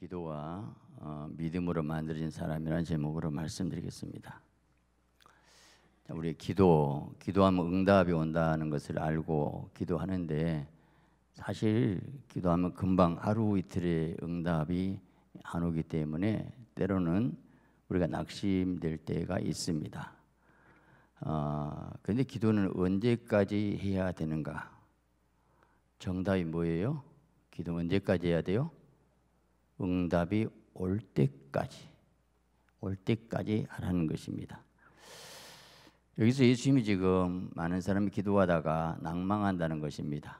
기도와 어, 믿음으로 만들어진 사람이라는 제목으로 말씀드리겠습니다. 자, 우리 기도, 기도하면 응답이 온다는 것을 알고 기도하는데 사실 기도하면 금방 하루 이틀의 응답이 안 오기 때문에 때로는 우리가 낙심될 때가 있습니다. 아, 어, 근데 기도는 언제까지 해야 되는가? 정답이 뭐예요? 기도 언제까지 해야 돼요? 응답이 올 때까지 올 때까지 하라는 것입니다. 여기서 예수님이 지금 많은 사람이 기도하다가 낭망한다는 것입니다.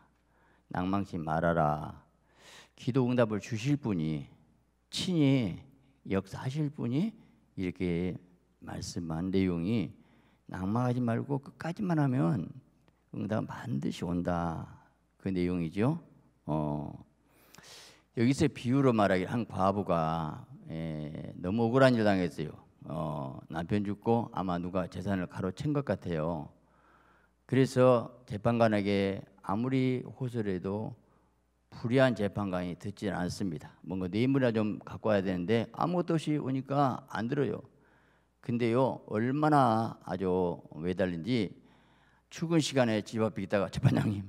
낭망치 말아라. 기도 응답을 주실 분이 친히 역사하실 분이 이렇게 말씀한 내용이 낭망하지 말고 끝까지만 하면 응답 반드시 온다. 그 내용이죠. 어. 여기서 비유로 말하기를 한 과부가 에, 예, 너무 억울한 일 당했어요. 어, 남편 죽고 아마 누가 재산을 가로챈 것 같아요. 그래서 재판관에게 아무리 호소해도 불의한 재판관이 듣지는 않습니다. 뭔가 뇌물이나 좀 갖고 와야 되는데 아무것도 없이 오니까 안 들어요. 근데요 얼마나 아주 매달린지 죽은 시간에 집 앞에 있다가 재판장님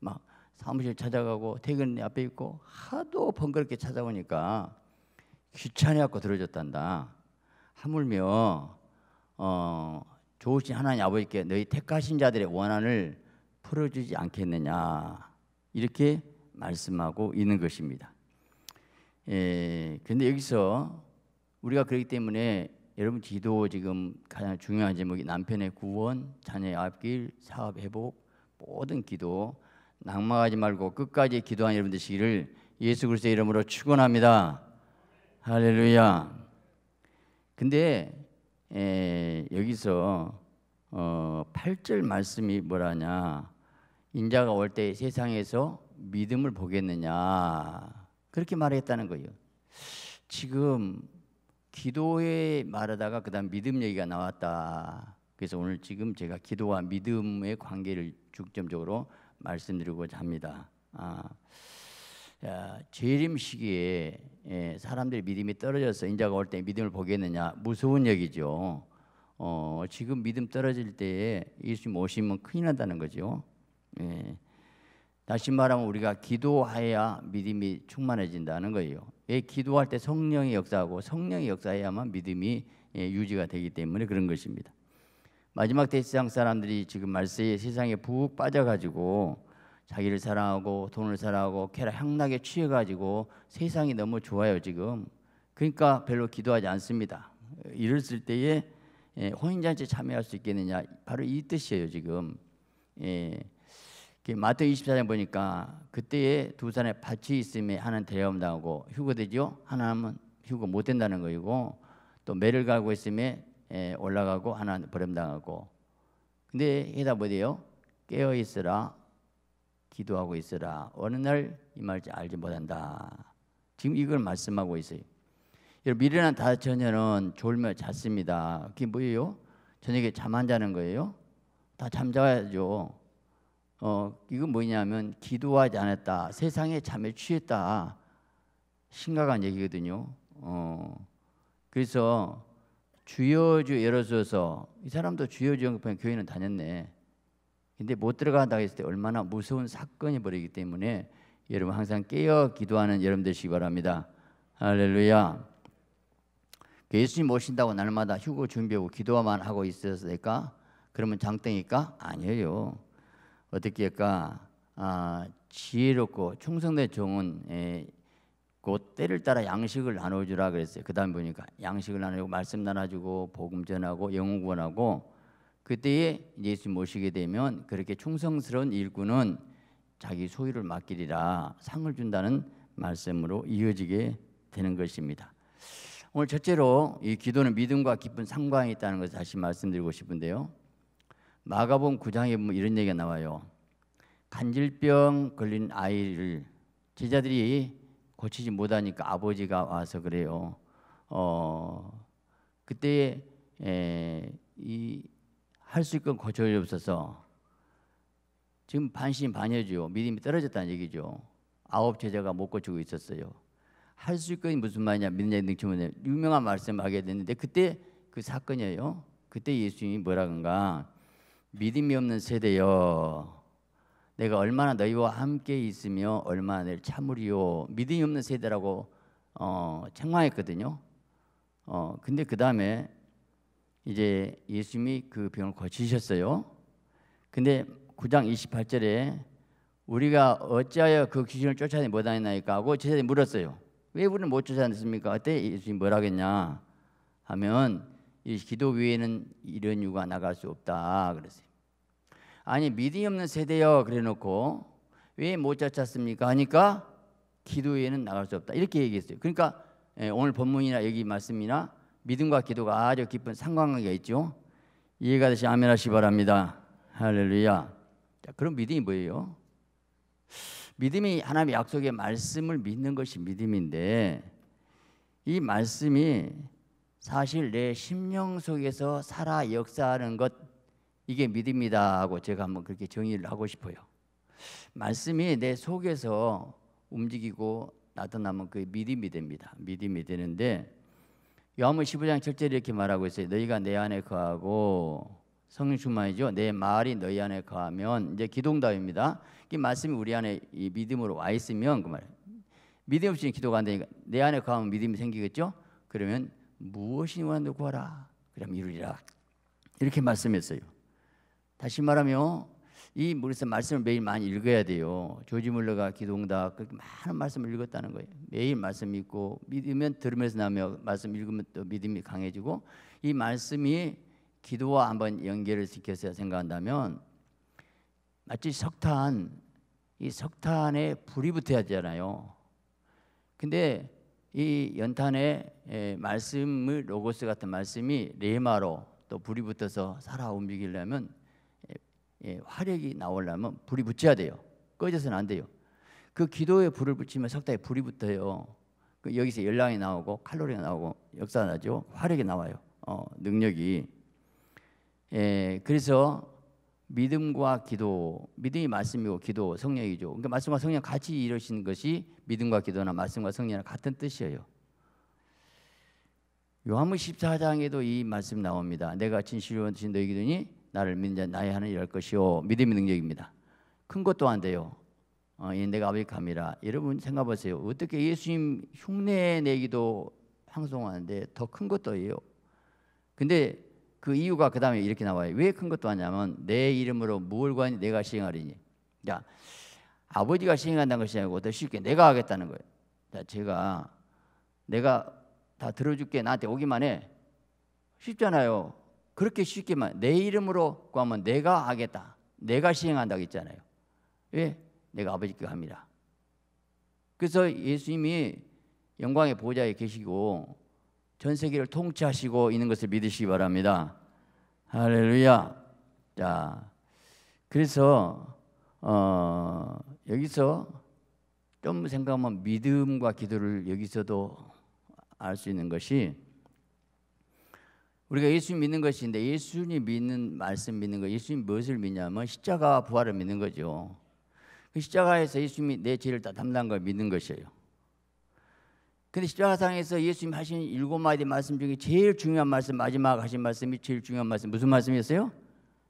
막 사무실 찾아가고 퇴근 앞에 있고 하도 번거롭게 찾아오니까 귀찮아갖고 들어줬단다. 하물며 어, 좋으신 하나님 아버지께 너희 택하신 자들의 원한을 풀어주지 않겠느냐 이렇게 말씀하고 있는 것입니다. 예, 근데 여기서 우리가 그렇기 때문에 여러분 기도 지금 가장 중요한 제목이 남편의 구원, 자녀의 앞길, 사업 회복, 모든 기도 낙망하지 말고 끝까지 기도한 여러분 들시기를 예수 그리스도의 이름으로 축원합니다. 할렐루야. 근데 에, 여기서 어, 8절 말씀이 뭐라냐? 인자가 올 때 세상에서 믿음을 보겠느냐? 그렇게 말했다는 거예요. 지금 기도에 말하다가 그다음 믿음 얘기가 나왔다. 그래서 오늘 지금 제가 기도와 믿음의 관계를 중점적으로 말씀드리고자 합니다. 아, 야, 재림 시기에 예, 사람들의 믿음이 떨어져서 인자가 올 때 믿음을 보겠느냐 무서운 얘기죠. 어, 지금 믿음 떨어질 때에 예수님 오시면 큰일 난다는 거죠. 예. 다시 말하면 우리가 기도해야 믿음이 충만해진다는 거예요. 예, 기도할 때 성령이 역사하고 성령이 역사해야만 믿음이 예, 유지가 되기 때문에 그런 것입니다. 마지막 대 세상 사람들이 지금 말세에 세상에 푹 빠져가지고 자기를 사랑하고 돈을 사랑하고 쾌락 향락에 취해가지고 세상이 너무 좋아요 지금 그러니까 별로 기도하지 않습니다 이랬을 때에 예, 혼인잔치 참여할 수 있겠느냐 바로 이 뜻이에요 지금 예. 마태 24장 보니까 그때에 두 사람의 밭이 있음에 하나는 대려움당하고 휴거되죠 하나는 휴거 못된다는 거이고 또 매를 가고 있음에 예, 올라가고 하나 버림당하고 근데 해답 어디요? 깨어 있으라 기도하고 있으라 어느 날 이 말지 알지 못한다 지금 이걸 말씀하고 있어요 여러분 미련한 다섯 처녀 졸며 잤습니다 그게 뭐예요? 저녁에 잠 안 자는 거예요? 다 잠자야죠 어, 이건 뭐냐면 기도하지 않았다 세상에 잠에 취했다 심각한 얘기거든요 어, 그래서 주여주 열어줘서이 사람도 주여주 영평 교회는 다녔네. 근데 못 들어간다 했을 때 얼마나 무서운 사건이 벌이기 때문에 여러분 항상 깨어 기도하는 여러분 되시기 바랍니다. 할렐루야. 그 예수님 모신다고 날마다 휴고 준비하고 기도만 하고 있었을까? 그러면 장땡일까? 아니에요. 어떻게 할까? 아, 지혜롭고 충성된 종은 에, 예, 그 때를 따라 양식을 나눠주라 그랬어요. 그 다음 보니까 양식을 나눠주고 말씀 나눠주고 복음 전하고 영웅 구원하고 그때에 예수 모시게 되면 그렇게 충성스러운 일꾼은 자기 소유를 맡기리라 상을 준다는 말씀으로 이어지게 되는 것입니다. 오늘 첫째로 이 기도는 믿음과 깊은 상관이 있다는 것을 다시 말씀드리고 싶은데요. 마가복구장에 보면 이런 얘기가 나와요. 간질병 걸린 아이를 제자들이 고치지 못하니까 아버지가 와서 그래요. 어 그때 예, 이할 수 있건 고쳐야 없어서 지금 반신반여죠. 믿음이 떨어졌다는 얘기죠. 아홉 제자가 못 고치고 있었어요. 할 수 있건 무슨 말이냐 믿느냐 능치면 유명한 말씀 하게 됐는데 그때 그 사건이에요. 그때 예수님이 뭐라 그런가 믿음이 없는 세대여 내가 얼마나 너희와 함께 있으며 얼마나 너 참으리요 믿음이 없는 세대라고 어, 책망했거든요. 어, 근데 그 다음에 이제 예수님이 그 병을 고치셨어요. 근데 9장 28절에 우리가 어찌하여 그 귀신을 쫓아내 못하였나이까 하고 제자들이 물었어요. 왜 우리는 못 쫓아냈습니까? 그때 예수님이 뭐라겠냐 하면 이 기도 외에는 이런 유가 나갈 수 없다 그랬어요. 아니 믿음이 없는 세대여 그래놓고 왜못 쫓았습니까? 하니까 기도에는 나갈 수 없다 이렇게 얘기했어요. 그러니까 예, 오늘 본문이나 여기 말씀이나 믿음과 기도가 아주 깊은 상관관계가 있죠. 이해가 되시 아멘하시 바랍니다. 할렐루야. 자, 그럼 믿음이 뭐예요? 믿음이 하나님의 약속의 말씀을 믿는 것이 믿음인데 이 말씀이 사실 내 심령 속에서 살아 역사하는 것 이게 믿음이다 하고 제가 한번 그렇게 정의를 하고 싶어요. 말씀이 내 속에서 움직이고 나타나면 그게 믿음이 됩니다. 믿음이 되는데 요한복음 15장 7절 이렇게 말하고 있어요. 너희가 내 안에 거하고 성령 충만이죠. 내 말이 너희 안에 거하면 이제 기동답입니다. 이 말씀이 우리 안에 이 믿음으로 와 있으면 그 말. 믿음 없이 기도가 안 되니까 내 안에 거하면 믿음이 생기겠죠. 그러면 무엇이 원하는 구하라. 그럼 이루리라. 이렇게 말씀했어요. 다시 말하면 이물에서 말씀을 매일 많이 읽어야 돼요. 조지 물러가 기도응 그렇게 많은 말씀을 읽었다는 거예요. 매일 말씀 읽고 믿으면 들으면서 나며 말씀 읽으면 또 믿음이 강해지고 이 말씀이 기도와 한번 연결을 시켜서 생각한다면 마치 석탄 이 석탄에 불이 붙어야 되잖아요. 근데 이 연탄에 예, 말씀을 로고스 같은 말씀이 레마로 또 불이 붙어서 살아 움직이려면 예, 화력이 나오려면 불이 붙여야 돼요. 꺼져서는 안 돼요. 그 기도에 불을 붙이면 석다에 불이 붙어요. 그 여기서 열량이 나오고 칼로리가 나오고 역사 나죠. 화력이 나와요. 어, 능력이. 예, 그래서 믿음과 기도, 믿음이 말씀이고 기도 성령이죠. 그러니까 말씀과 성령 같이 이루신 것이 믿음과 기도나 말씀과 성령 같은 뜻이에요. 요한복 14장에도 이 말씀 나옵니다. 내가 진실로 너희에게 니 나를 믿는 자 나의 하는 이럴 것이요 믿음의 능력입니다. 큰 것도 안 돼요. 어, 내가 아버지 감이라 여러분 생각하세요. 어떻게 예수님 흉내 내기도 황송하는데 더 큰 것도 해요. 근데 그 이유가 그 다음에 이렇게 나와요. 왜 큰 것도 하냐면 내 이름으로 무얼 관이 내가 시행하리니. 자 아버지가 시행한다는 것이 아니고 더 쉽게 내가 하겠다는 거예요. 자 제가 내가 다 들어줄게 나한테 오기만 해. 쉽잖아요. 그렇게 쉽게만 내 이름으로 구하면 그 내가 하겠다. 내가 시행한다고 했잖아요. 왜? 예, 내가 아버지께 합니다. 그래서 예수님이 영광의 보좌에 계시고 전 세계를 통치하시고 있는 것을 믿으시기 바랍니다. 할렐루야. 자, 그래서 어, 여기서 좀 생각하면 믿음과 기도를 여기서도 알 수 있는 것이 우리가 예수 믿는 것인데 예수님 믿는 말씀 믿는 거 예수님 무엇을 믿냐면 십자가 부활을 믿는 거죠. 그 십자가에서 예수님이 내 죄를 다 담당한 걸 믿는 것이에요. 근데 십자가상에서 예수님 하신 일곱 마디 말씀 중에 제일 중요한 말씀 마지막 하신 말씀이 제일 중요한 말씀 무슨 말씀이었어요?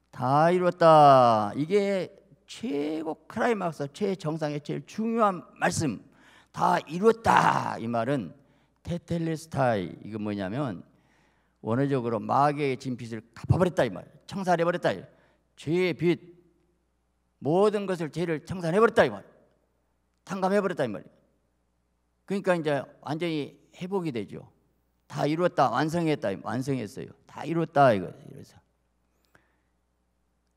다 이뤘다. 이게 최고 크라이막스 최정상의 제일 중요한 말씀 다 이뤘다. 이 말은 테텔레스타이 이거 뭐냐면 원어적으로 마귀의 진빛을 갚아버렸다 이 말. 청산해버렸다 이 말. 죄의 빛 모든 것을 죄를 청산해버렸다 이 말. 탕감해버렸다 이 말. 그러니까 이제 완전히 회복이 되죠. 다 이뤘다 완성했다 완성했어요. 다 이뤘다 이거 이래서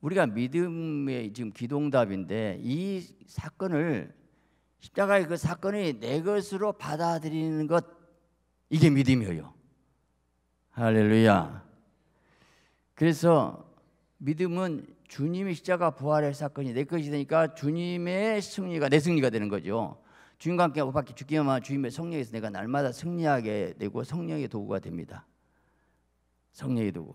우리가 믿음의 지금 기동답인데 이 사건을 십자가의 그 사건이 내 것으로 받아들이는 것 이게 믿음이에요. 할렐루야. 그래서 믿음은 주님의 십자가 부활의 사건이 내 것이 되니까 주님의 승리가 내 승리가 되는 거죠. 주님과 함께 밖에 죽기만 주님의 성령에서 내가 날마다 승리하게 되고 성령의 도구가 됩니다. 성령의 도구.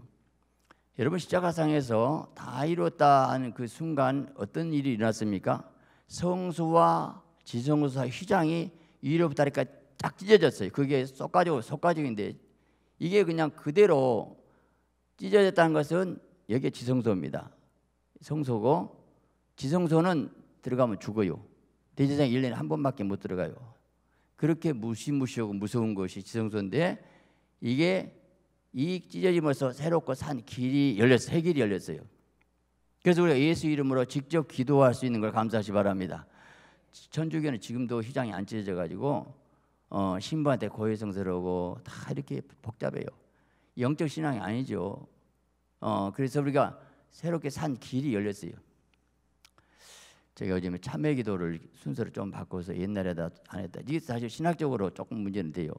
여러분 십자가상에서 다 이뤘다 하는 그 순간 어떤 일이 일어났습니까? 성수와 지성수와 휘장이 위로부터 아래까지 쫙 찢어졌어요. 그게 속가죽, 속가죽인데 이게 그냥 그대로 찢어졌다는 것은 여기에 지성소입니다. 성소고 지성소는 들어가면 죽어요. 대제사장 1년에 한 번밖에 못 들어가요. 그렇게 무시무시하고 무서운 것이 지성소인데 이게 이찢어짐으로 새롭고 산 길이 열렸어요. 새 길이 열렸어요. 그래서 우리가 예수 이름으로 직접 기도할 수 있는 걸 감사하시 바랍니다. 천주교는 지금도 휘장이 안 찢어져 가지고 어, 신부한테 고해성스러오고다 이렇게 복잡해요. 영적 신앙이 아니죠. 어, 그래서 우리가 새롭게 산 길이 열렸어요. 제가 요즘에 참회 기도를 순서를 좀 바꿔서 옛날에다 안 했다. 이게 사실 신학적으로 조금 문제는 돼요.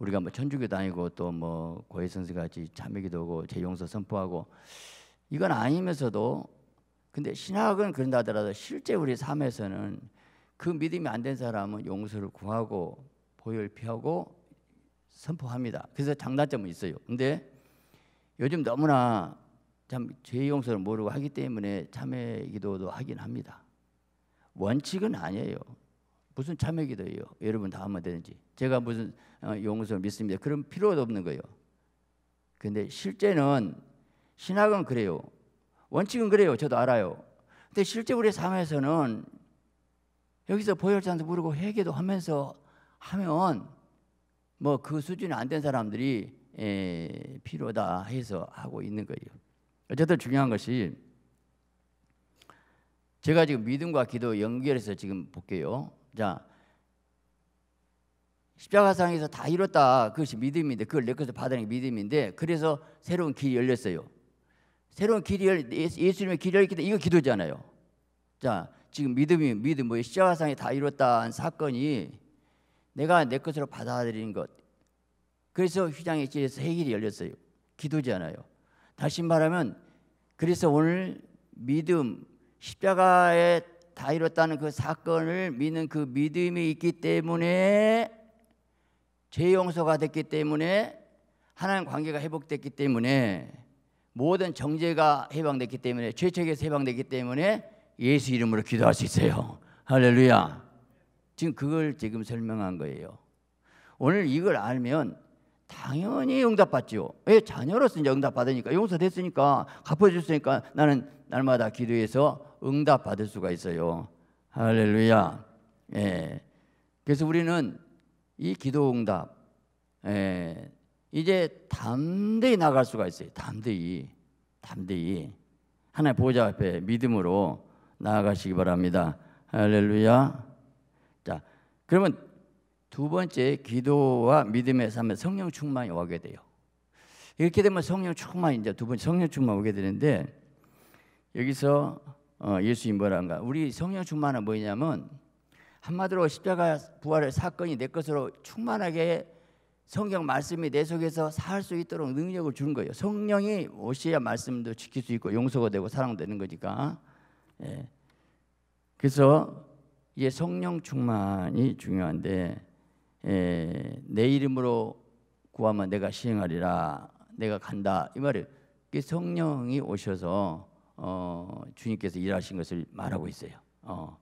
우리가 뭐 천주교 다니고 또 뭐 고해 선생 같이 참회 기도하고 재용서 선포하고 이건 아니면서도 근데 신학은 그런다 하더라도 실제 우리 삶에서는 그 믿음이 안 된 사람은 용서를 구하고 보혈 피하고 선포합니다. 그래서 장단점은 있어요. 근데 요즘 너무나 참 죄 용서를 모르고 하기 때문에 참회 기도도 하긴 합니다. 원칙은 아니에요. 무슨 참회 기도예요? 여러분 다 하면 되는지. 제가 무슨 어, 용서를 믿습니다. 그런 필요도 없는 거예요. 근데 실제는 신학은 그래요. 원칙은 그래요. 저도 알아요. 근데 실제 우리 삶에서는 여기서 보혈장도 부르고 회개도 하면서 하면 뭐 그 수준이 안 된 사람들이 에, 예, 필요다 해서 하고 있는 거예요. 어쨌든 중요한 것이 제가 지금 믿음과 기도 연결해서 지금 볼게요. 자, 십자가상에서 다 이뤘다. 그것이 믿음인데 그걸 내꺼서 받아낸 믿음인데 그래서 새로운 길이 열렸어요. 새로운 길이 열 예수님의 길이 열기 때문에 이거 기도잖아요. 자, 지금 믿음이 믿음 뭐시자화상에다 이뤘다는 사건이 내가 내 것으로 받아들이는 것. 그래서 휘장의 길에서 해결이 열렸어요. 기도잖아요. 다시 말하면 그래서 오늘 믿음 십자가에 다 이뤘다는 그 사건을 믿는 그 믿음이 있기 때문에 죄 용서가 됐기 때문에 하나님 관계가 회복됐기 때문에 모든 정죄가 해방됐기 때문에 죄책에서 해방됐기 때문에 예수 이름으로 기도할 수 있어요. 할렐루야. 지금 그걸 지금 설명한 거예요. 오늘 이걸 알면 당연히 응답받지왜 자녀로서 이제 응답받으니까 용서됐으니까 갚아줬으니까 나는 날마다 기도해서 응답받을 수가 있어요. 할렐루야. 예. 그래서 우리는 이 기도 응답 예. 이제 담대히 나갈 수가 있어요. 담대히 담대히 하나의 보좌 앞에 믿음으로 나아가시기 바랍니다. 할렐루야. 자, 그러면 두 번째 기도와 믿음의 삶에 성령 충만이 오게 돼요. 이렇게 되면 성령 충만 이제 두 번째 성령 충만 오게 되는데 여기서 어, 예수님 뭐란가? 우리 성령 충만은 뭐냐면 한마디로 십자가 부활의 사건이 내 것으로 충만하게 성경 말씀이 내 속에서 살 수 있도록 능력을 주는 거예요. 성령이 오셔야 말씀도 지킬 수 있고 용서가 되고 사랑되는 거니까. 예. 그래서 이 성령 충만이 중요한데 예, 내 이름으로 구하면 내가 시행하리라 내가 간다 이말이에 성령이 오셔서 어, 주님께서 일하신 것을 말하고 있어요. 어.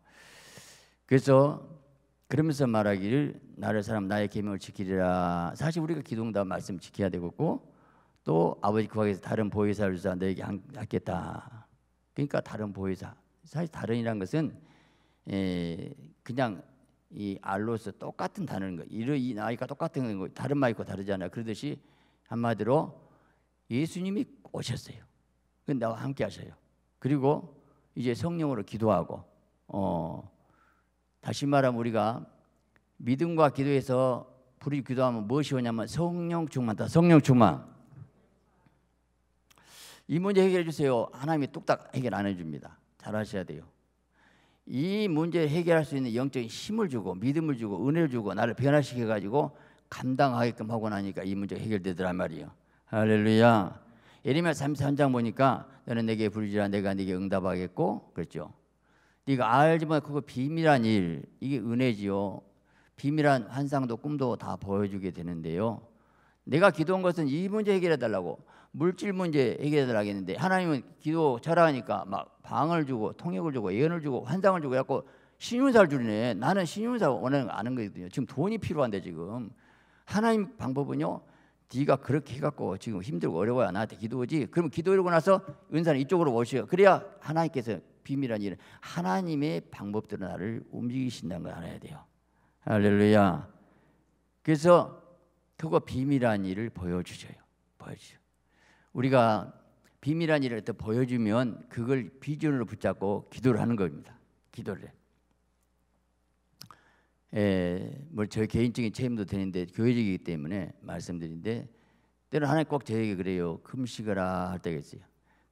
그래서 그러면서 말하기를 나를 사람 나의 계명을 지키리라. 사실 우리가 기둥다 말씀 지켜야 되겠고 또 아버지 구하기에서 다른 보혜사를 주사 너에게 하겠다. 그러니까 다른 보혜사 사실 다른이란 것은 에, 그냥 이 알로서 똑같은 단어인 거. 이르 이 나이가 똑같은 거. 다른 말이고 다르잖아 그러듯이 한마디로 예수님이 오셨어요. 그 나와 함께 하셔요. 그리고 이제 성령으로 기도하고 어 다시 말하면 우리가 믿음과 기도에서 불이 기도하면 무엇이 뭐 오냐면 성령 충만다. 성령 충만. 이 문제 해결해 주세요. 하나님이 뚝딱 해결 안 해줍니다. 잘 하셔야 돼요. 이 문제 해결할 수 있는 영적인 힘을 주고 믿음을 주고 은혜를 주고 나를 변화시켜 가지고 감당하게끔 하고 나니까 이 문제 해결되더란 말이에요. 할렐루야. 예레미야 33장 보니까 너는 내게 부르지라 내가 네게 응답하겠고 그렇죠. 네가 알지만 그거 비밀한 일 이게 은혜지요. 비밀한 환상도 꿈도 다 보여주게 되는데요. 내가 기도한 것은 이 문제 해결해 달라고. 물질 문제 얘기 해결하겠는데 하나님은 기도 잘하니까 막 방을 주고 통역을 주고 예언을 주고 환상을 주고 해갖고 신윤사를 주네 나는 신윤사 원하는 거 아는 거거든요 지금 돈이 필요한데 지금 하나님 방법은요 네가 그렇게 해갖고 지금 힘들고 어려워야 나한테 기도하지 그러면 기도하고 나서 은사는 이쪽으로 오셔오 그래야 하나님께서 비밀한 일을 하나님의 방법대로 나를 움직이신다는 걸 알아야 돼요 할렐루야 그래서 그거 비밀한 일을 보여주셔요 보여주셔요 우리가 비밀한 일을 또 보여주면 그걸 비전으로 붙잡고 기도를 하는 겁니다. 기도를 해. 에, 뭘저 개인적인 책임도 되는데 교회적이기 때문에 말씀드린데 때로 하나님 꼭 저에게 그래요. 금식하라 할 때가 있어요.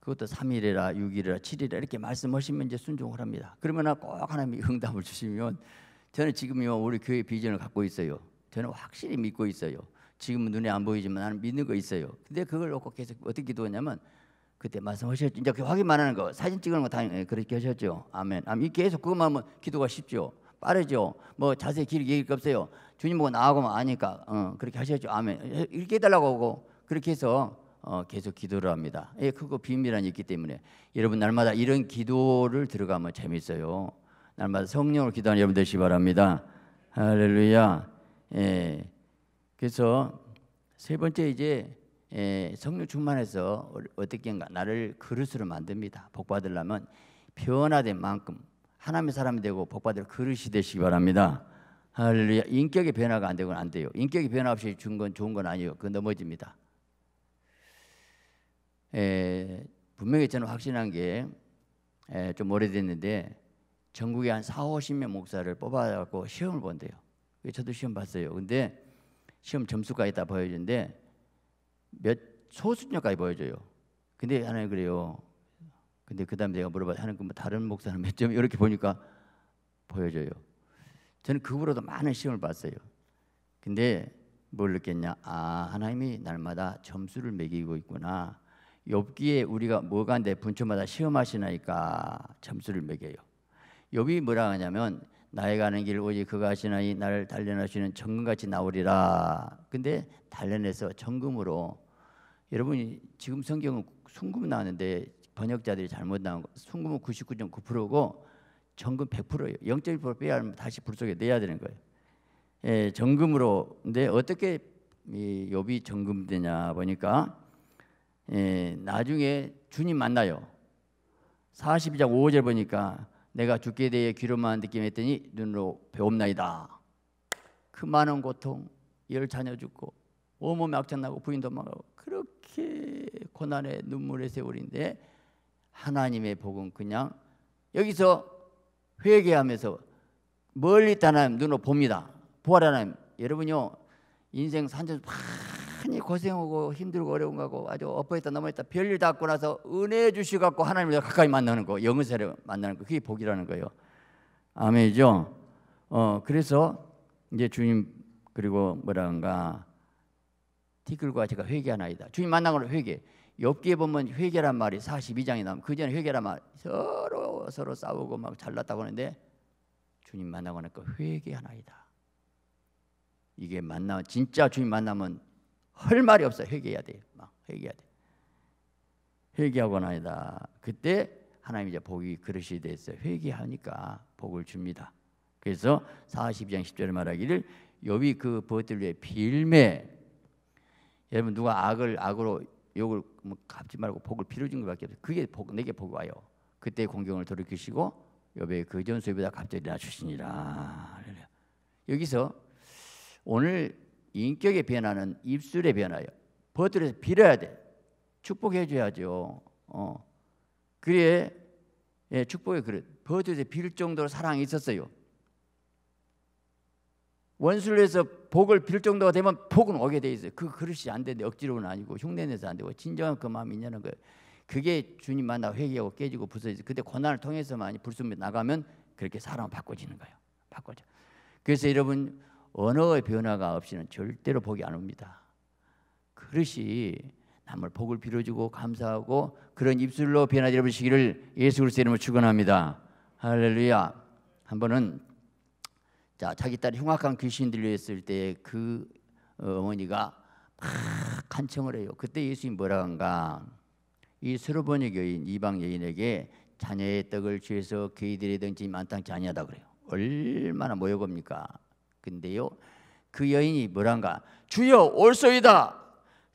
그것도 3일이라 6일이라 7일이라 이렇게 말씀하시면 이제 순종을 합니다. 그러면 꼭 하나님이 응답을 주시면 저는 지금 우리 교회 비전을 갖고 있어요. 저는 확실히 믿고 있어요. 지금은 눈에 안 보이지만 나는 믿는 거 있어요. 근데 그걸 놓고 계속 어떻게 기도했냐면 그때 말씀하셨죠. 이제 그 확인만 하는 거, 사진 찍는 거 당연히 예, 그렇게 하셨죠. 아멘. 아멘. 이 계속 그것만 하면 기도가 쉽죠. 빠르죠. 뭐 자세히 길게 얘기할 거 없어요. 주님 보고 나하고만 아니까 어, 그렇게 하셨죠. 아멘. 이렇게 해달라고 하고 그렇게 해서 어, 계속 기도를 합니다. 예, 그거 비밀이 있기 때문에 여러분 날마다 이런 기도를 들어가면 재밌어요. 날마다 성령을 기도하는 여러분 되시기 바랍니다. 할렐루야. 예. 그래서 세 번째 이제 예, 성령 충만해서 어, 어떻게 나를 그릇으로 만듭니다. 복 받으려면 변화된 만큼 하나님의 사람이 되고 복 받을 그릇이 되시기 바랍니다. 할렐루야. 인격의 변화가 안 되고는 안 돼요. 인격의 변화 없이 준 건 좋은 건아니요그 넘어집니다. 예, 분명히 저는 확신한 게좀 예, 오래됐는데 전국에 한 4, 50명 목사를 뽑아갖고 시험을 본대요. 저도 시험 봤어요. 근데 시험 점수까지 다 보여주는데 몇 소수녀까지 보여줘요. 근데 하나님 그래요. 근데 그다음 내가 물어봐 하나님 그 다른 목사는 몇 점? 이렇게 보니까 보여줘요. 저는 그보다 많은 시험을 봤어요. 근데 뭘 느꼈냐? 아 하나님이 날마다 점수를 매기고 있구나. 엽기에 우리가 뭐가 내 분초마다 시험하시나니까 점수를 매겨요. 엽이 뭐라 하냐면 나의 가는 길 오직 그가 하시나이 나를 단련하시는 정금같이 나오리라. 근데 단련해서 정금으로 여러분 이 지금 성경은 순금 나왔는데 번역자들이 잘못 나온 거. 순금은 99.9%고 정금 100%예요. 0.1% 빼야 하면 다시 불 속에 내야 되는 거예요. 예, 정금으로. 근데 어떻게 이 요비 정금되냐 보니까 예, 나중에 주님 만나요. 42장 5절 보니까 내가 죽게에 대해 귀로만 느낌만 했더니 눈으로 배옵나이다. 그 많은 고통, 열 자녀 죽고 온몸에 악장나고 부인 도망가고 그렇게 고난의 눈물의 세월인데 하나님의 복은 그냥 여기서 회개하면서 멀리 있다 하나님 눈으로 봅니다. 부활 하나님 여러분요 인생 산전 막 많이 고생하고 힘들고 어려운 거고 아주 엎어있다 넘어졌다 별일 다 하고 나서 은혜 주시갖고 하나님을 가까이 만나는 거 영세를 만나는 거 그게 복이라는 거예요 아멘이죠 어 그래서 이제 주님 그리고 뭐라는가 티끌과 제가 회개하나이다 주님 만난 걸 회개 엽기에 보면 회개란 말이 42장에 나오면 그 전에 회개란 말 서로 서로 싸우고 막 잘났다고 하는데 주님 만나고 나니까 회개하나이다 이게 만나 진짜 주님 만나면 할 말이 없어 회개해야 돼. 막 회개해야 돼. 회개하고 나니다. 그때 하나님 이제 복이 그릇이 됐어요. 회개하니까 복을 줍니다. 그래서 42장 10절에 말하기를 욥이 그 벗들 위에 빌매 여러분 누가 악을 악으로 욕을 뭐 갚지 말고 복을 빌어준 것밖에 없어요. 그게 복, 내게 복 와요. 그때 공경을 돌이키시고 욥의 그 전수보다 갑자기 나 주시니라. 여기서 오늘 인격의 변화는 입술의 변화요. 버들에서 빌어야 돼. 축복해 줘야죠. 어. 그래 예, 축복의 그릇. 버들에서 빌 정도로 사랑이 있었어요. 원수를 해서 복을 빌 정도가 되면 복은 오게 돼 있어요. 그 그릇이 안 되는데 억지로는 아니고 흉내내서 안 되고 진정한 그 마음이 있냐는 거예요. 그게 주님 만나 회개하고 깨지고 부서지 근데 고난을 통해서만 불순이 나가면 그렇게 사람 바꿔지는 거예요. 바꿔져. 그래서 여러분 언어의 변화가 없이는 절대로 복이 안 옵니다. 그릇이 남을 복을 빌어주고 감사하고 그런 입술로 변화되어 보시기를 예수 그리스도 이름으로 축원합니다. 할렐루야. 한 번은 자 자기 딸이 흉악한 귀신 들려있을 때 그 어, 어머니가 막 간청을 해요. 그때 예수님 뭐라 한가? 이 스로보니 여인 이방 여인에게 자녀의 떡을 취해서 그들이든지 만땅치 아다 그래요. 얼마나 모욕입니까? 근데요 그 여인이 뭐란가 주여 올소이다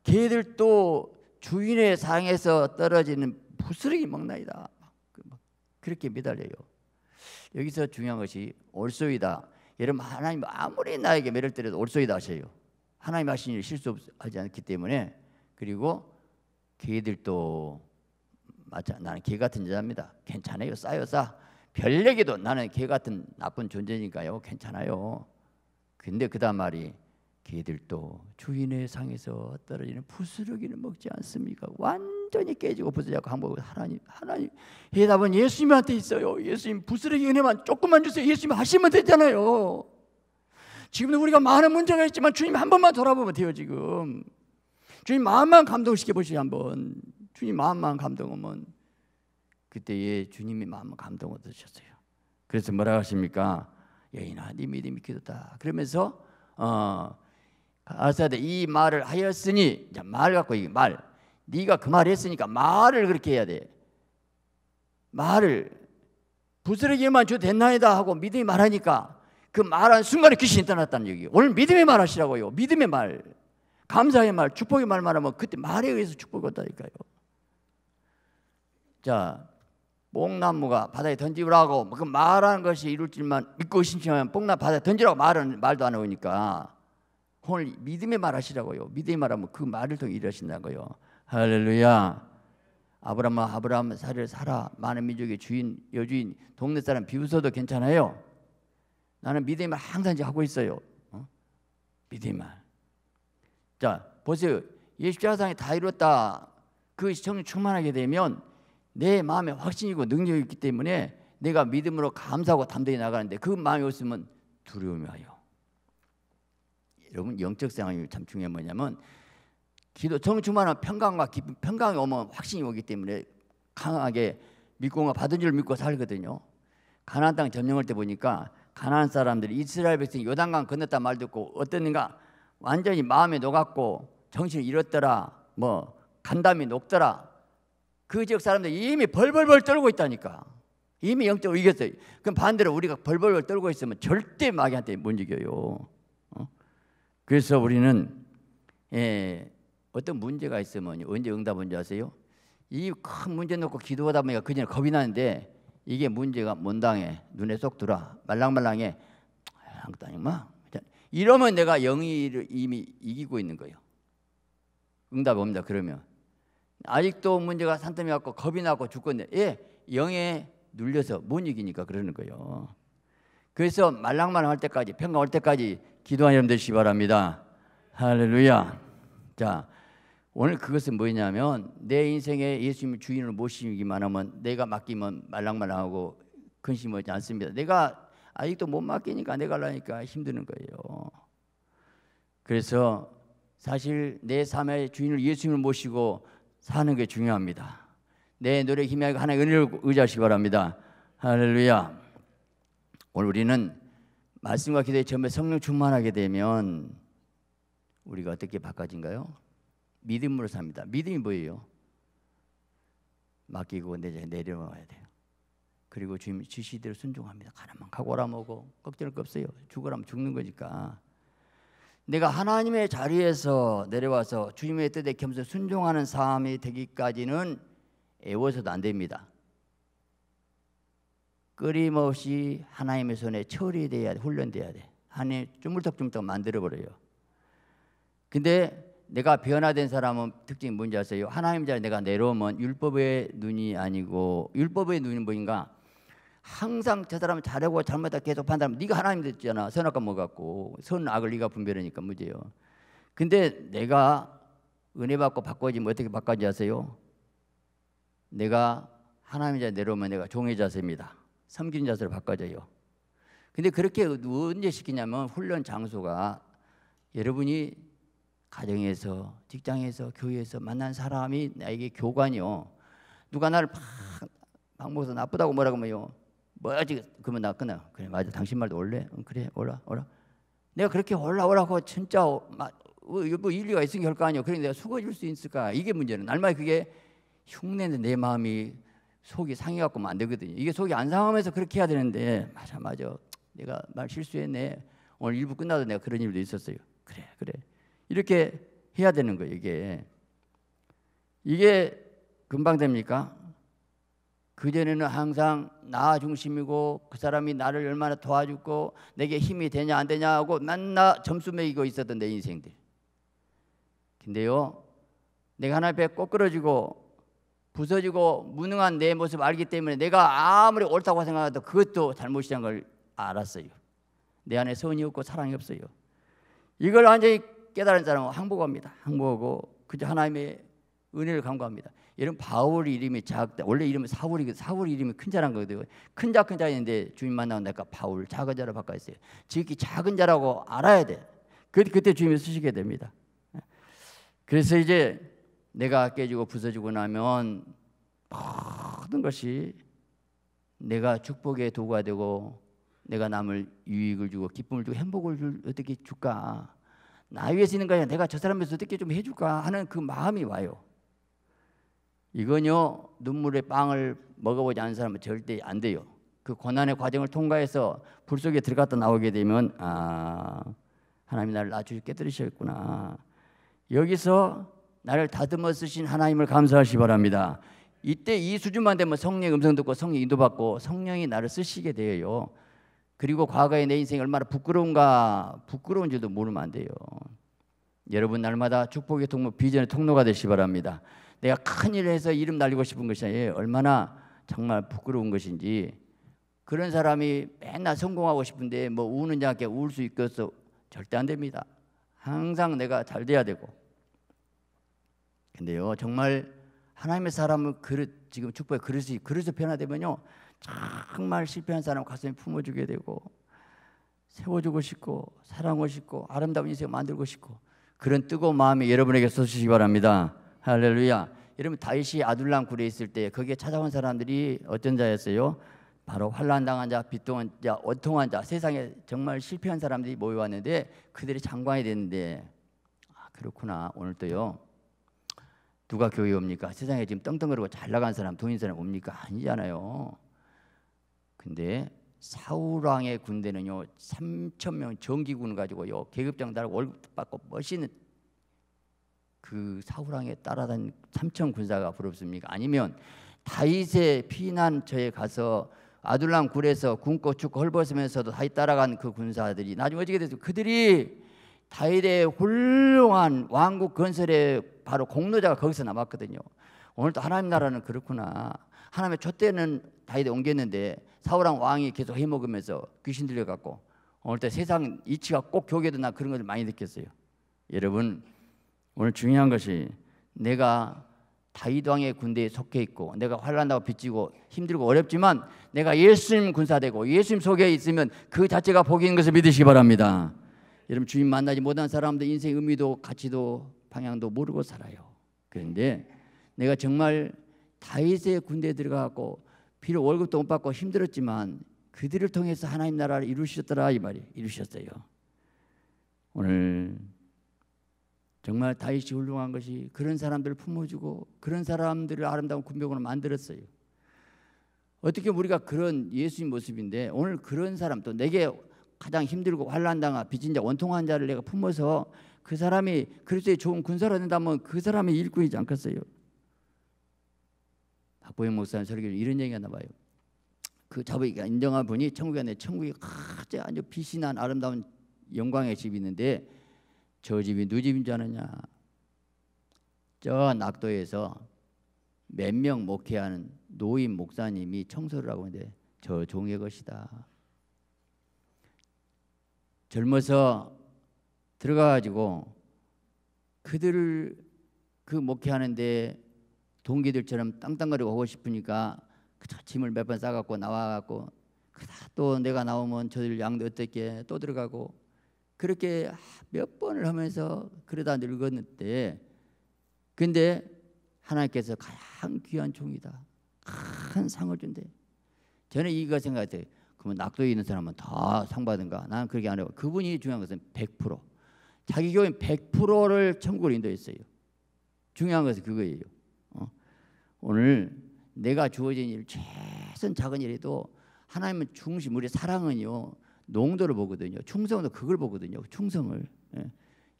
개들도 주인의 상에서 떨어지는 부스러기 먹나이다 그 그렇게 매달려요 여기서 중요한 것이 올소이다 여러분 하나님 아무리 나에게 매를 때려도 올소이다 하세요 하나님 하신 일 실수하지 않기 때문에 그리고 개들도 맞아 나는 개 같은 자입니다 괜찮아요 싸요 싸 별얘기도 나는 개 같은 나쁜 존재니까요 괜찮아요 근데 그다음 말이 개들도 주인의 상에서 떨어지는 부스러기는 먹지 않습니까? 완전히 깨지고 부서지고 항복을 하나님 하나님 해답은 예수님한테 있어요. 예수님 부스러기 은혜만 조금만 주세요. 예수님 하시면 되잖아요. 지금도 우리가 많은 문제가 있지만 주님 한 번만 돌아보면 돼요 지금. 주님 마음만 감동시켜 보시죠 한번. 주님 마음만 감동하면 그때에 주님이 마음을 감동을 드셨어요. 그래서 뭐라 하십니까? 여인아 네 믿음이 기도다 그러면서 어 가사대 이 말을 하였으니 말 갖고 이말 네가 그말 했으니까 말을 그렇게 해야 돼 말을 부스러기만 주 됐나이다 하고 믿음이 말하니까 그 말한 순간에 귀신이 떠났다는 얘기 오늘 믿음의 말하시라고요 믿음의 말 감사의 말 축복의 말 말하면 그때 말에 의해서 축복을 얻다니까요 자 뽕나무가 바다에 던지라고 그 말하는 것이 이룰 줄만 믿고 신청하면 뽕나 무 바다에 던지라고 말은 말도 안 오니까 오늘 믿음의 말하시라고요. 믿음의 말하면 그 말을 통해 일하신다고요. 할렐루야. 아브라함아 아브라함 살을 살아 많은 민족의 주인 여주인 동네 사람 비웃어도 괜찮아요. 나는 믿음의 말 항상 하고 있어요. 어? 믿음의 말. 자 보세요. 예수자상이 다 이뤘다. 그 시청률 충만하게 되면 내 마음에 확신이고 능력이 있기 때문에 내가 믿음으로 감사하고 담대히 나가는데 그 마음이 없으면 두려움이 와요. 여러분 영적 생활이 참 중요한 뭐냐면 기도 정충만한 평강과 기쁨, 평강이 오면 확신이 오기 때문에 강하게 믿고가 받은 줄 믿고 살거든요. 가나안 땅 점령할 때 보니까 가나안 사람들이 이스라엘 백성 요단강 건넜다 말 듣고 어땠가 완전히 마음에 녹았고 정신을 잃었더라 뭐 간담이 녹더라 그 지역 사람들이 미 벌벌벌 떨고 있다니까. 이미 영적으로 이겼어요. 그럼 반대로 우리가 벌벌벌 떨고 있으면 절대 마귀한테 못 이겨요. 어? 그래서 우리는 예, 어떤 문제가 있으면 언제 응답 온지 아세요? 이 큰 문제 놓고 기도하다 보니까 그냥 겁이 나는데 이게 문제가 몬당해 눈에 쏙 들어 말랑말랑해 아무것도 아 이러면 내가 영이 이미 이기고 있는 거예요 응답 옵니다 그러면 아직도 문제가 산더미 갖고 겁이 나고 죽겠네. 예, 영에 눌려서 못 이기니까 그러는 거예요. 그래서 말랑말랑 할 때까지 평가 올 때까지 기도하면 되시 바랍니다. 할렐루야. 자, 오늘 그것은 뭐냐면 내 인생에 예수님을 주인으로 모시기만 하면 내가 맡기면 말랑말랑하고 근심 오지 않습니다. 내가 아직도 못 맡기니까 내가 하니까 힘드는 거예요. 그래서 사실 내 삶의 주인을 예수님을 모시고 사는 게 중요합니다. 내 노력 힘이 하나의 은혜를 의지하시기 바랍니다. 할렐루야. 오늘 우리는 말씀과 기도의 처음에 성령 충만하게 되면 우리가 어떻게 바꿔진가요? 믿음으로 삽니다. 믿음이 뭐예요? 맡기고 내자 내려야 돼요. 그리고 주님 지시대로 순종합니다. 가라만 가고 라 먹고 걱정할 거 없어요. 죽으라면 죽는 거니까 내가 하나님의 자리에서 내려와서 주님의 뜻에 겸손 순종하는 사람이 되기까지는 애워서도 안 됩니다. 끊임없이 하나님의 손에 처리돼야 돼, 훈련돼야 돼. 하나님 쭈물떡쭈물떡 만들어 버려요. 근데 내가 변화된 사람은 특징이 뭔지 아세요? 하나님 자리 내가 내려오면 율법의 눈이 아니고 율법의 눈이 뭔가 항상 저 사람 잘하고 잘못했다 계속 판단하면 네가 하나님 됐잖아. 선악과 뭐갖고 선악을 네가 분별하니까 문제요. 근데 내가 은혜 받고 바꿔지면 어떻게 바꿔지 아세요? 내가 하나님 자 내려오면 내가 종의 자세입니다. 섬기는 자세로 바꿔져요. 근데 그렇게 언제 시키냐면 훈련 장소가 여러분이 가정에서 직장에서 교회에서 만난 사람이 나에게 교관이요. 누가 나를 막 박목사 나쁘다고 뭐라고 뭐요 뭐지? 그러면 나 끊어. 그래, 맞아. 당신 말도 올래? 응, 그래, 올라, 올라. 내가 그렇게 올라오라고 진짜 어, 어, 뭐 일리가 있으니 할거 아니야. 그래, 그러니까 내가 수고줄수 있을까? 이게 문제는. 날마다 그게 흉내는 내 마음이 속이 상해갖고 안 되거든요. 이게 속이 안 상하면서 그렇게 해야 되는데, 맞아, 맞아. 내가 말 실수했네. 오늘 일부 끝나도 내가 그런 일도 있었어요. 그래, 그래. 이렇게 해야 되는 거 이게. 이게 금방 됩니까? 그전에는 항상 나 중심이고 그 사람이 나를 얼마나 도와주고 내게 힘이 되냐 안 되냐 하고 맨날 점수 매기고 있었던 내 인생들. 근데요. 내가 하나 앞에 꼬꾸러지고 부서지고 무능한 내 모습 알기 때문에 내가 아무리 옳다고 생각해도 그것도 잘못이란 걸 알았어요. 내 안에 선이 없고 사랑이 없어요. 이걸 완전히 깨달은 사람은 항복합니다. 항복하고 그저 하나님의 은혜를 간구합니다. 이런 바울 이름이 작다. 원래 이름이 사울이 사울 이름이 큰 자란 거거든요. 큰 자 큰 자인데 주님 만나고 내가 바울 작은 자로 바꿔있어요. 지극히 작은 자라고 알아야 돼. 그 그때 주님이 쓰시게 됩니다. 그래서 이제 내가 깨지고 부서지고 나면 모든 것이 내가 축복의 도구가 되고 내가 남을 유익을 주고 기쁨을 주고 행복을 줄, 어떻게 줄까? 나 위에서 있는 거야. 내가 저 사람에서 어떻게 좀 해줄까 하는 그 마음이 와요. 이건요 눈물의 빵을 먹어보지 않은 사람은 절대 안 돼요. 그 고난의 과정을 통과해서 불 속에 들어갔다 나오게 되면 아하나님 나를 낮추 깨뜨리셨구나. 여기서 나를 다듬어 쓰신 하나님을 감사하시 바랍니다. 이때 이 수준만 되면 성령 음성 듣고 성령 인도받고 성령이 나를 쓰시게 돼요. 그리고 과거의 내 인생이 얼마나 부끄러운가 부끄러운 줄도 모르면 안 돼요. 여러분 날마다 축복의 통로 비전의 통로가 되시 바랍니다. 내가 큰 일을 해서 이름 날리고 싶은 것이 아니에요. 얼마나 정말 부끄러운 것인지 그런 사람이 맨날 성공하고 싶은데 뭐 우는 자께 울수 있겠어 절대 안 됩니다. 항상 내가 잘 돼야 되고 근데요 정말 하나님의 사람을 그릇 지금 축복의 그릇이 그릇으 변화되면요 정말 실패한 사람 가슴에 품어주게 되고 세워주고 싶고 사랑하고 싶고 아름다운 인생 만들고 싶고 그런 뜨거운 마음이 여러분에게 쏟으시기 바랍니다. 할렐루야. 이러면 다윗이 아둘람 굴에 있을 때 거기에 찾아온 사람들이 어떤 자였어요? 바로 환란 당한 자, 빚동한 자, 어통한 자, 세상에 정말 실패한 사람들이 모여왔는데 그들이 장관이 됐는데 아 그렇구나 오늘도요 누가 교회 옵니까? 세상에 지금 떵떵거리고 잘 나간 사람, 돈인 사람 옵니까? 아니잖아요. 근데 사울 왕의 군대는요 3천 명 정기군 가지고요 계급장 달고 월급 받고 멋있는 그사우랑에 따라다닌 삼천 군사가 부럽습니까? 아니면 다윗의 피난처에 가서 아둘람 굴에서 굶고 죽고 헐벗으면서도 다윗 따라간 그 군사들이 나중에 어떻게 됐어 그들이 다윗의 훌륭한 왕국 건설의 바로 공로자가 거기서 남았거든요. 오늘도 하나님 나라는 그렇구나. 하나님의 촛대는 다윗에 옮겼는데 사울왕 왕이 계속 해먹으면서 귀신 들려갖고 오늘때 세상 이치가 꼭 교계도 나 그런 것을 많이 느꼈어요. 여러분 오늘 중요한 것이 내가 다윗 왕의 군대에 속해 있고 내가 환란하고 빚지고 힘들고 어렵지만 내가 예수님 군사되고 예수님 속에 있으면 그 자체가 복인 것을 믿으시기 바랍니다. 여러분 주님 만나지 못한 사람들 인생 의미도 가치도 방향도 모르고 살아요. 그런데 내가 정말 다윗의 군대에 들어가고 비록 월급도 못 받고 힘들었지만 그들을 통해서 하나님 나라를 이루셨더라 이 말이 이루셨어요. 오늘 정말 다윗이 훌륭한 것이 그런 사람들을 품어주고 그런 사람들을 아름다운 군병으로 만들었어요. 어떻게 우리가 그런 예수님 모습인데 오늘 그런 사람 또 내게 가장 힘들고 환란당한 빚진 자 원통한 자를 내가 품어서 그 사람이 그리스도의 좋은 군사로 된다면 그 사람이 일꾼이지 않겠어요? 박보영 목사님 설교를 이런 얘기가 나와요. 그 자부가 이인정하 보니 천국 안에 천국이 아주 아주 빛이 난 아름다운 영광의 집이 있는데 저 집이 누 집인 줄 아느냐? 저 낙도에서 몇 명 목회하는 노인 목사님이 청소를 하고 있는데 저 종의 것이다. 젊어서 들어가가지고 그들을 그 목회하는데 동기들처럼 땅땅거리고 하고 싶으니까 그저 짐을 몇 번 싸갖고 나와갖고 그다 또 내가 나오면 저들 양도 어떻게 또 들어가고 그렇게 몇 번을 하면서 그러다 늙었는데 근데 하나님께서 가장 귀한 종이다. 큰 상을 준대. 저는 이거 생각했요 그러면 낙도에 있는 사람은 다 상 받은가? 나는 그렇게 안 해요. 그분이 중요한 것은 100%. 자기 교인 100%를 천국으로 인도했어요. 중요한 것은 그거예요. 어? 오늘 내가 주어진 일 최선 작은 일에도 하나님은 중심 우리 사랑은요 농도를 보거든요. 충성도 그걸 보거든요. 충성을. 예.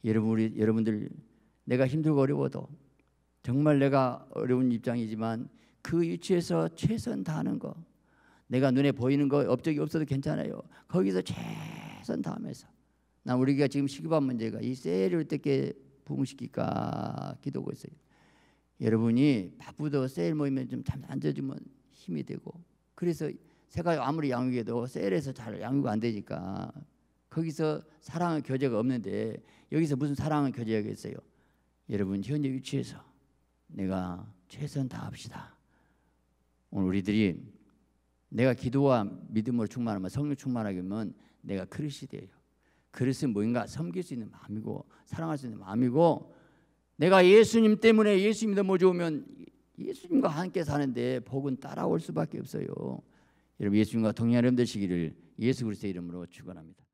여러분 우리 여러분들 내가 힘들고 어려워도 정말 내가 어려운 입장이지만 그 위치에서 최선 다하는 거. 내가 눈에 보이는 거 업적이 없어도 괜찮아요. 거기서 최선 다하면서 나 우리가 지금 식이반 문제가 이 세일을 때떻게 부흥시킬까 기도하고 있어요. 여러분이 바쁘도 세일 모임에 좀 잠깐 앉아주면 힘이 되고 그래서 새가 아무리 양육해도 셀에서 잘 양육 안 되니까 거기서 사랑의 교제가 없는데 여기서 무슨 사랑의 교제가 어요 여러분 현재 위치에서 내가 최선 다합시다. 오늘 우리들이 내가 기도와 믿음으로 충만하면 성령 충만하게 면 내가 그릇이 돼요. 그릇은 뭔가 섬길 수 있는 마음이고 사랑할 수 있는 마음이고 내가 예수님 때문에 예수님이 너무 좋으면 예수님과 함께 사는데 복은 따라올 수밖에 없어요. 여러분 예수님과 동행하는 되시기를 예수 그리스도의 이름으로 축원합니다.